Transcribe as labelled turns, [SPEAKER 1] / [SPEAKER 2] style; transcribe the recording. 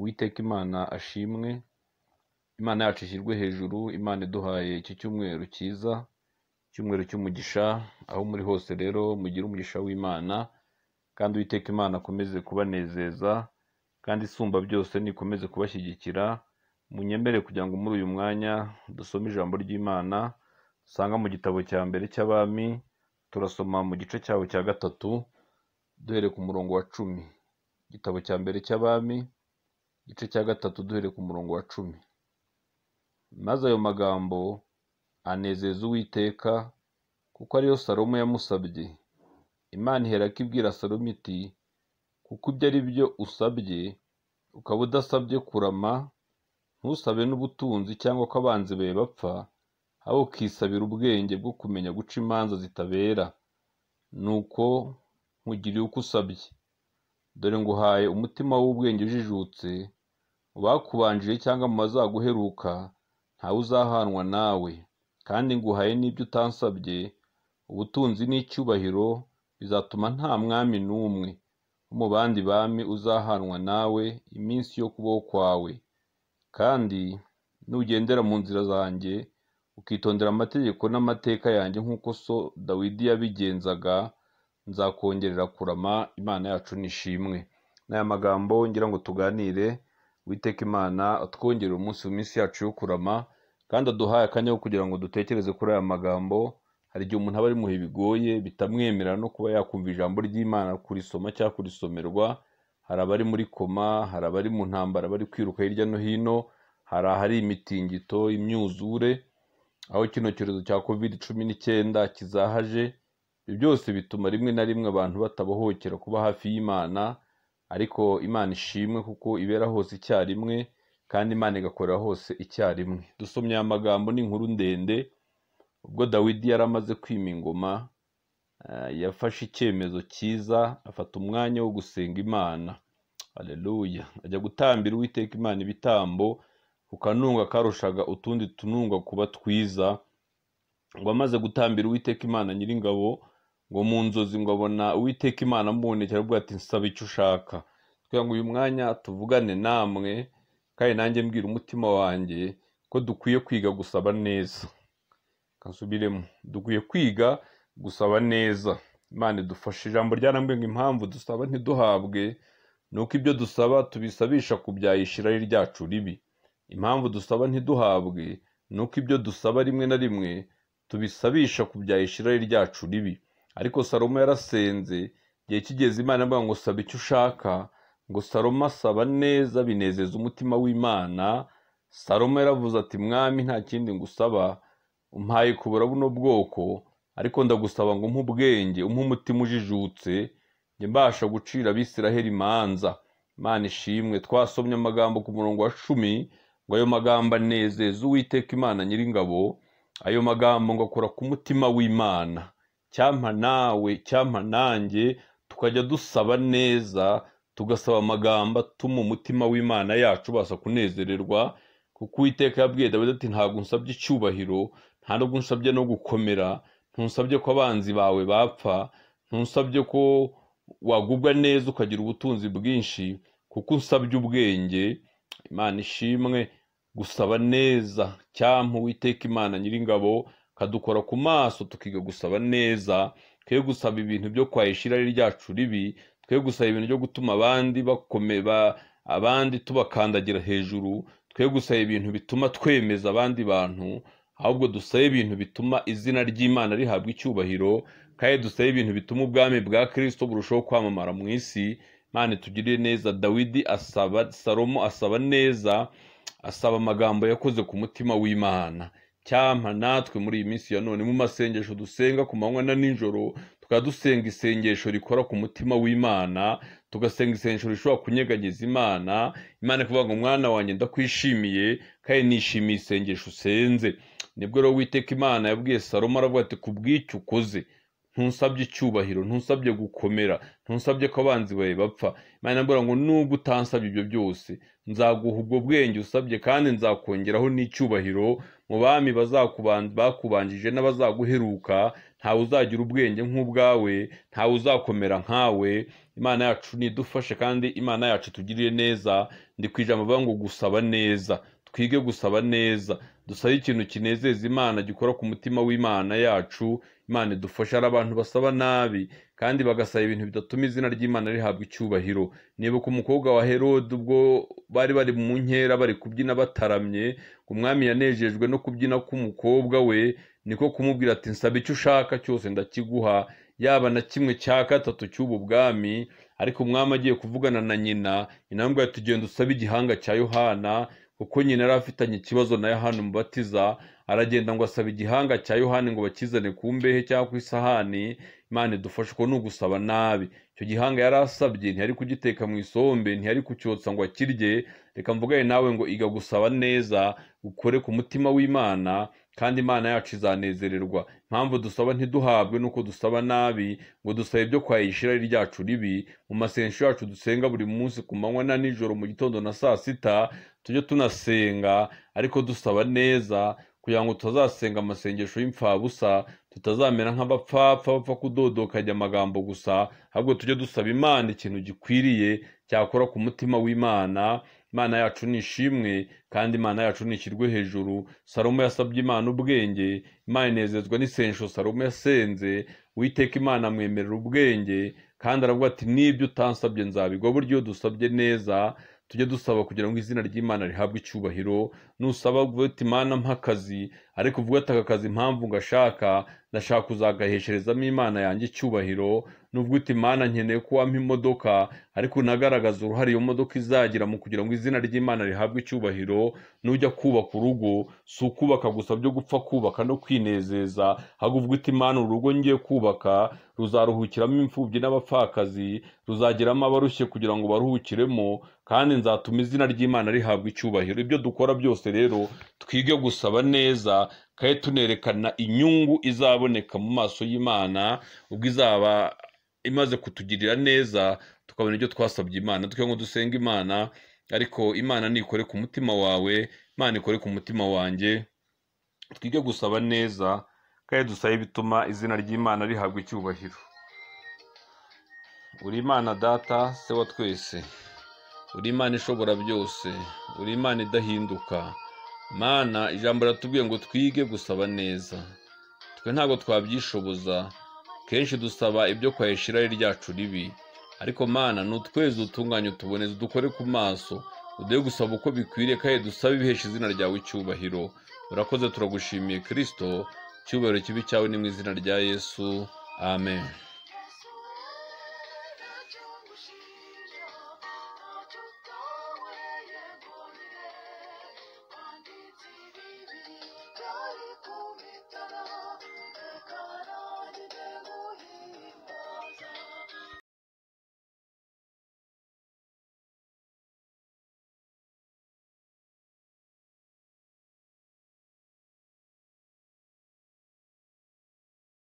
[SPEAKER 1] uwiteka imana ashimwe imana yacu ishyirwe hejuru imana iduhaye iki cyumweru cyiza icyumweru cy'umugisha aho muri hose rero mugire umugisha w'imana kandi uwiteka imana akomeze kubanezeza kandi isumba byose nikomeze kubashyigikira munyemere kugira ngo muri uyu mwanya dusome ijambo ry'imana dusanga mu gitabo cya mbere cy'abami turasoma mu gice cyabo cya gatatu duhere ku murongo wa cumi igitabo cya mbere cy'abami igice cya gatatu duhere ku murongo wa cumi maze ayo magambo anezeza uwiteka kuko ariyo salomo yamusabye imana iherako ibwira salomo iti kuko ibyo ari byo usabye ukaba udasabye kurama ntusabe n'ubutunzi cyangwa ko abanzi be bapfa ahubwo ukisabira ubwenge bwo kumenya guca imanza zitabera ni uko nkugiriye uko usabye dore nguhaye umutima w'ubwenge ujijutse mu bakubanjije cyangwa mu bazaguheruka ntawe uzahanwa nawe kandi nguhaye n'ibyo utansabye ubutunzi n'icyubahiro bizatuma nta mwami n'umwe wo mu bandi bami uzahanwa nawe iminsi yo kubaho kwawe kandi nugendera mu nzira zanjye ukitondera amategeko n'amateka yanjye nk'uko so dawidi yabigenzaga nzakongerera kurama imana yacu nishimwe n'aya magambo ngira ngo tuganire witeka imana atwongere umunsi mu minsi yacu yo kurama kandi aduhaye akanya ko kugira ngo dutekereze kuri aya magambo hari igihe umuntu aba ari muhe bigoye bitamwemera no kuba yakumva ijambo ry'imana kurisoma cyangwa kurisomerwa hari abari muri koma hari abari mu ntambara bari kwiruka hirya no hino hari ahari imitingito imyuzure aho kino cyorezo cya covid cumi n'icyenda kizahaje ibyo byose bituma rimwe na rimwe abantu batabohokera kuba hafi y'imana ariko imana ishimwe kuko ibera hose icyarimwe kandi imana igakorera hose icyarimwe dusomye aya magambo n'inkuru ndende ubwo dawidi yari amaze kwima ingoma eh, yafashe icyemezo cyiza afata umwanya wo gusenga imana aleluya ajya gutambira uwiteka imana ibitambo ukanunga karushaga utundi tununga kuba twiza ngo amaze gutambira uwiteka imana nyiringabo ngo mu nzozi ngo abona uwiteka imana amubonekera aravuga ati nsaba icyo ushaka kugira ngo uyu mwanya tuvugane namwe kandi nanjye mbwira umutima wanjye ko dukwiye kwiga gusaba neza kasubiremo dukwiye kwiga gusaba neza imana idufasha ijambo ryarambuye ngo impamvu dusaba ntiduhabwe ni uko ibyo dusaba tubisabisha kubyayisha irari ryacu ribi impamvu dusaba ntiduhabwe ni uko ibyo dusaba rimwe na rimwe tubisabisha kubyayisha irari ryacu ribi ariko salomo yarasenze igihe kigeze imana avuga ngo saba icyo ushaka ngo salomo asaba neza binezeza umutima w'imana salomo yaravuze ati mwami nta kindi ngusaba umpaye kubura buno bwoko ariko ndagusaba ngo umpe ubwenge umpe umutima ujijutse njye mbasha gucira abisiraheli imanza imana ishimwe twasomye amagambo ku murongo wa cumi ngo ayo magambo anezeze uwiteka imana nyiringabo ayo magambo ngo akora ku mutima w'imana cyampa nawe cyampa nanjye tukajya dusaba neza tugasaba amagambo atuma umutima w'imana yacu ubasha kunezererwa kuko uwiteka yabwiye dawidi ati ntabwo unsabye icyubahiro nta nubwo unsabye no gukomera ntusabye ko abanzi bawe bapfa ntusabye ko wagubwa neza ukagira ubutunzi bwinshi kuko unsabye ubwenge imana ishimwe gusaba neza cyampa uwiteka imana nyiringabo kadukora ku maso tukiga gusaba neza twe gusaba ibintu byo kwahesha irari ryacu ribi twe gusaba ibintu byo gutuma abandi bakomeba abandi tubakandagira hejuru twe gusaba ibintu bituma twemeza abandi bantu ahubwo dusabe ibintu bituma izina ry'imana rihabwa icyubahiro kandi dusabe ibintu bituma ubwami bwa kirisito burushaho kwamamara mu isi imana itugirire neza dawidi asaba salomo asaba neza asaba amagambo yakoze ku mutima w'imana cyampa natwe muri iyi minsi ya none mu masengesho dusenga ku manywa na nijoro tukaba dusenga isengesho rikora ku mutima w'imana tugasenga isengesho rishobora kunyeganyeza imana imana ikavuga ngo mwana wanjye ndakwishimiye kandi nishimiye isengesho usenze nibwo rero witeka imana yabwiye salomo aravuga ati ku bw'icyo ukoze ntusabye icyubahiro ntusabye gukomera ntusabye ko abanzi bawe bapfa imana mbura ngo nubwo utansabye ibyo byose nzaguha ubwo bwenge usabye kandi nzakongeraho n'icyubahiro mu bami bakubanjije n'abazaguheruka ntawe uzagira ubwenge nk'ubwawe ntawe uzakomera nkawe imana yacu nidufashe kandi imana yacu tugiriye neza ndi ku ijambo ngo gusaba neza twige gusaba neza dusabe ikintu kinezeza imana gikora ku mutima w'imana yacu imana idufashe abantu basaba nabi kandi bagasaba ibintu bidatuma izina ry'imana rihabwa icyubahiro nibuka umukobwa wa herode ubwo bari bari mu nkera bari kubyina bataramye umwami yanejejwe no kubyina k'umukobwa we niko kumubwira ati nsaba icyo ushaka cyose ndakiguha yaba na kimwe cya gatatu cy'ubu bwami ariko umwami agiye kuvugana na nyina intambwe ati usaba igihanga cya yohana kuko nyina yari afitanye ikibazo na yohani umubatiza aragenda ngo asaba igihanga cya yohani ngo bakizane ku mbehe cyangwa ku isahani imana idufashe uko ni ugusaba nabi icyo gihanga yari asabye ntiyari kugiteka mu isombe ntiyari kucyotsa ngo akirye reka mvugane nawe ngo iga gusaba neza ukore ku mutima w'imana kandi imana yacu izanezererwa impamvu dusaba ntiduhabwe nuko dusaba nabi ngo dusabe ibyo kwayishyira ari ryacu ribi mu masengesho yacu dusenga buri munsi ku manywa na nijoro mu gitondo na saa sita tujye tunasenga ariko dusaba neza kugira ngo tutazasenga amasengesho y'imfabusa tutazamera nk'abapfapfa bapfa ajya amagambo gusa ahubwo tujye dusaba imana ikintu gikwiriye cyakora ku mutima w'imana imana yacu ni ishimwe kandi imana yacu ni ishyirwe hejuru salomo yasabye imana ubwenge imana inezezwa n'isensho salomo yasenze witeka imana mwemerera ubwenge kandi aravuga ati n'ibyo utansabye nzabigwa buryo dusabye neza tujye dusaba kugira ngo izina ry'imana rihabwe icyubahiro nusaba uti imana mpa akazi ariko uvuga ataka akazi impamvu ngashaka ndashaka kuzagahesherezamo imana yanjye icyubahiro nubwo uti nkeneye ko wampa imodoka ariko unagaragaza uruhare iyo modoka izagira mu kugira ngo izina ry'imana rihabwe icyubahiro nujya kubaka urugo si ukubaka gusa byo gupfa kubaka no kwinezeza ahubwo uti urugo ngiye kubaka ruzaruhukiramo imfubyi n'abapfakazi ruzagiramo abarushye kugira ngo baruhukiremo kandi nzatuma izina ry'imana rihabwa icyubahiro ibyo dukora byose rero twige gusaba neza kandi tunerekana inyungu izaboneka mu maso y'imana ubwo izaba imaze kutugirira neza tukabona ibyo twasabye imana ngo dusenga imana ariko imana nikore ku mutima wawe imana ikore ku mutima wanjye twige gusaba neza kandi dusabe bituma izina ry'imana rihabwa icyubahiro uri imana data se wa twese uri imana ishobora byose uri imana idahinduka mana ijambo riratubwiye ngo twige gusaba neza twe ntabwo twabyishoboza kenshi dusaba ibyo kwahesha irari ryacu ribi ariko mana ni utwezi dutunganye utuboneze dukore ku maso uduhe gusaba uko bikwiriye kandi dusaba ibihesha izina ryawe icyubahiro urakoze turagushimiye kirisito icyubahiro kibi cyawe ni mu izina rya yesu amen